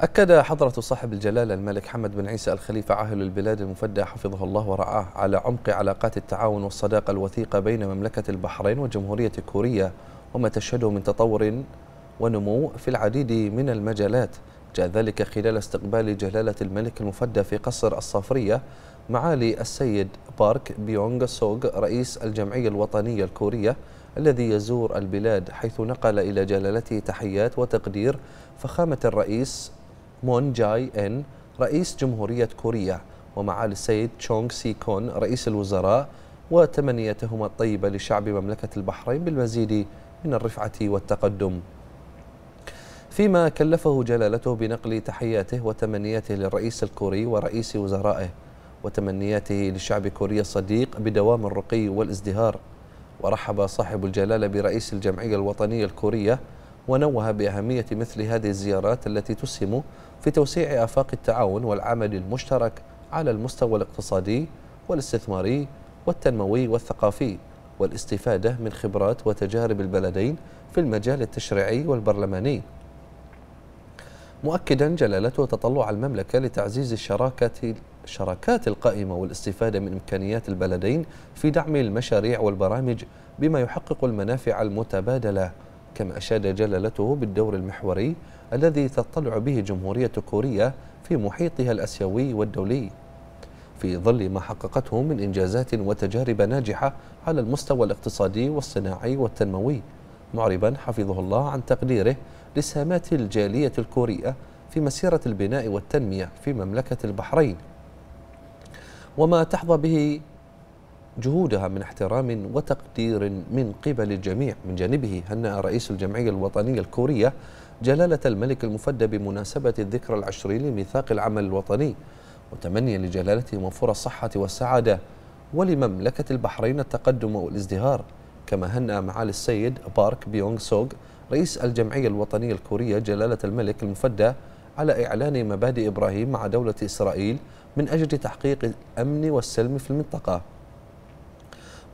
أكد حضرة صاحب الجلالة الملك حمد بن عيسى الخليفة عاهل البلاد المفدى حفظه الله ورعاه على عمق علاقات التعاون والصداقة الوثيقة بين مملكة البحرين وجمهورية كوريا وما تشهده من تطور ونمو في العديد من المجالات جاء ذلك خلال استقبال جلالة الملك المفدى في قصر الصافرية معالي السيد بارك بيونغ سوغ رئيس الجمعية الوطنية الكورية الذي يزور البلاد حيث نقل إلى جلالته تحيات وتقدير فخامة الرئيس مون جاي إن رئيس جمهورية كوريا ومعالي السيد تشونغ سي كون رئيس الوزراء وتمنيتهما الطيبة لشعب مملكة البحرين بالمزيد من الرفعة والتقدم فيما كلفه جلالته بنقل تحياته وتمنياته للرئيس الكوري ورئيس وزرائه وتمنياته لشعب كوريا الصديق بدوام الرقي والازدهار ورحب صاحب الجلالة برئيس الجمعية الوطنية الكورية ونوه بأهمية مثل هذه الزيارات التي تسهم في توسيع آفاق التعاون والعمل المشترك على المستوى الاقتصادي والاستثماري والتنموي والثقافي والاستفادة من خبرات وتجارب البلدين في المجال التشريعي والبرلماني مؤكدا جلالته تطلع المملكة لتعزيز الشراكة الشراكات القائمة والاستفادة من إمكانيات البلدين في دعم المشاريع والبرامج بما يحقق المنافع المتبادلة كما أشاد جلالته بالدور المحوري الذي تطلع به جمهورية كوريا في محيطها الأسيوي والدولي في ظل ما حققته من إنجازات وتجارب ناجحة على المستوى الاقتصادي والصناعي والتنموي معربا حفظه الله عن تقديره لسامات الجالية الكورية في مسيرة البناء والتنمية في مملكة البحرين وما تحظى به جهودها من احترام وتقدير من قبل الجميع من جانبه هنأ رئيس الجمعية الوطنية الكورية جلالة الملك المفدى بمناسبة الذكرى العشرين لميثاق العمل الوطني وتمنيا لجلالته فرص الصحة والسعادة ولمملكة البحرين التقدم والازدهار كما هنأ معالي السيد بارك بيونغ سوغ رئيس الجمعية الوطنية الكورية جلالة الملك المفدى على إعلان مبادئ إبراهيم مع دولة إسرائيل من أجل تحقيق الأمن والسلم في المنطقة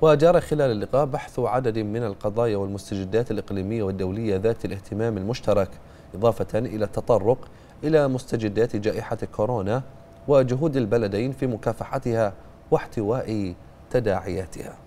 وجرى خلال اللقاء بحث عدد من القضايا والمستجدات الإقليمية والدولية ذات الاهتمام المشترك إضافة إلى التطرق إلى مستجدات جائحة كورونا وجهود البلدين في مكافحتها واحتواء تداعياتها